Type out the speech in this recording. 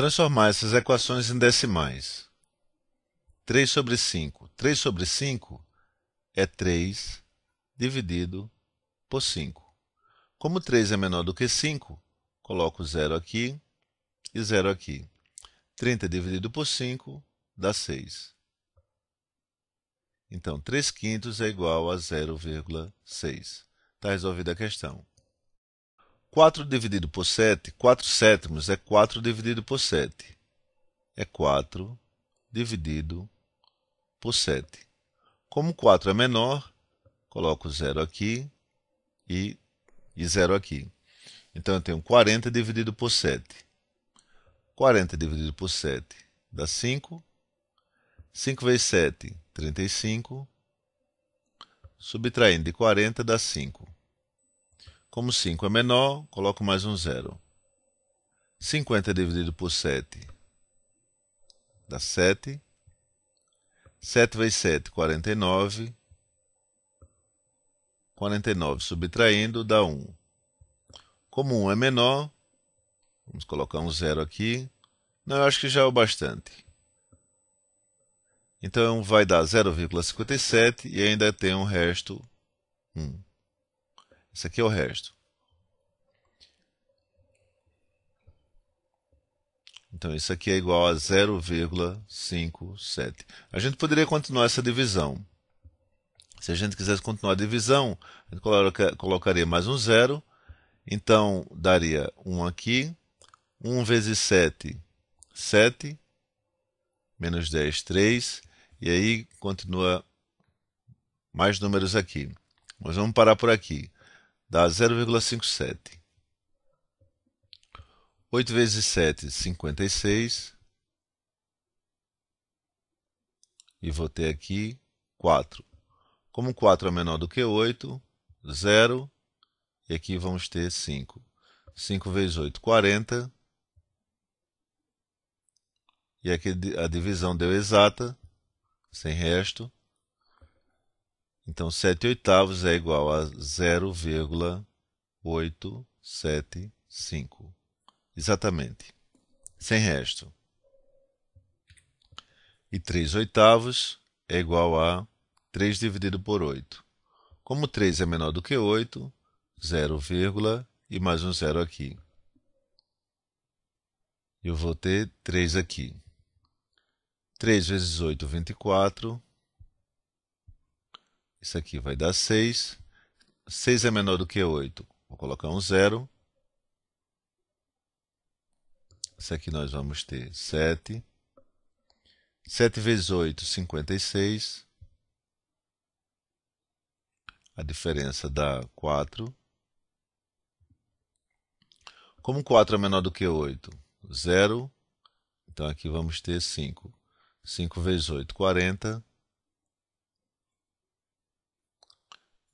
Transformar essas equações em decimais. 3 sobre 5. 3 sobre 5 é 3 dividido por 5. Como 3 é menor do que 5, coloco 0 aqui e 0 aqui. 30 dividido por 5 dá 6. Então, 3 quintos é igual a 0,6. Está resolvida a questão. 4 dividido por 7, 4 sétimos é 4 dividido por 7. É 4 dividido por 7. Como 4 é menor, coloco 0 aqui e, 0 aqui. Então, eu tenho 40 dividido por 7. 40 dividido por 7 dá 5. 5 vezes 7, 35. Subtraindo de 40 dá 5. Como 5 é menor, coloco mais um zero. 50 dividido por 7 dá 7. 7 vezes 7, 49. 49 subtraindo dá 1. Como 1 é menor, vamos colocar um zero aqui. Não, eu acho que já é o bastante. Então vai dar 0,57 e ainda tem um resto 1. Esse aqui é o resto. Então, isso aqui é igual a 0,57. A gente poderia continuar essa divisão. Se a gente quisesse continuar a divisão, a gente coloca, colocaria mais um zero. Então, daria 1 aqui. 1 vezes 7, 7. Menos 10, 3. E aí, continua mais números aqui. Mas vamos parar por aqui dá 0,57. 8 vezes 7, 56. E vou ter aqui 4. Como 4 é menor do que 8, 0. E aqui vamos ter 5. 5 vezes 8, 40. E aqui a divisão deu exata, sem resto. Então, 7 oitavos é igual a 0,875. Exatamente. Sem resto. E 3 oitavos é igual a 3 dividido por 8. Como 3 é menor do que 8, 0, e mais um zero aqui. Eu vou ter 3 aqui. 3 vezes 8, 24. Isso aqui vai dar 6. 6 é menor do que 8. Vou colocar um zero. Isso aqui nós vamos ter 7. 7 vezes 8, 56. A diferença dá 4. Como 4 é menor do que 8? 0. Então aqui vamos ter 5. 5 vezes 8, 40.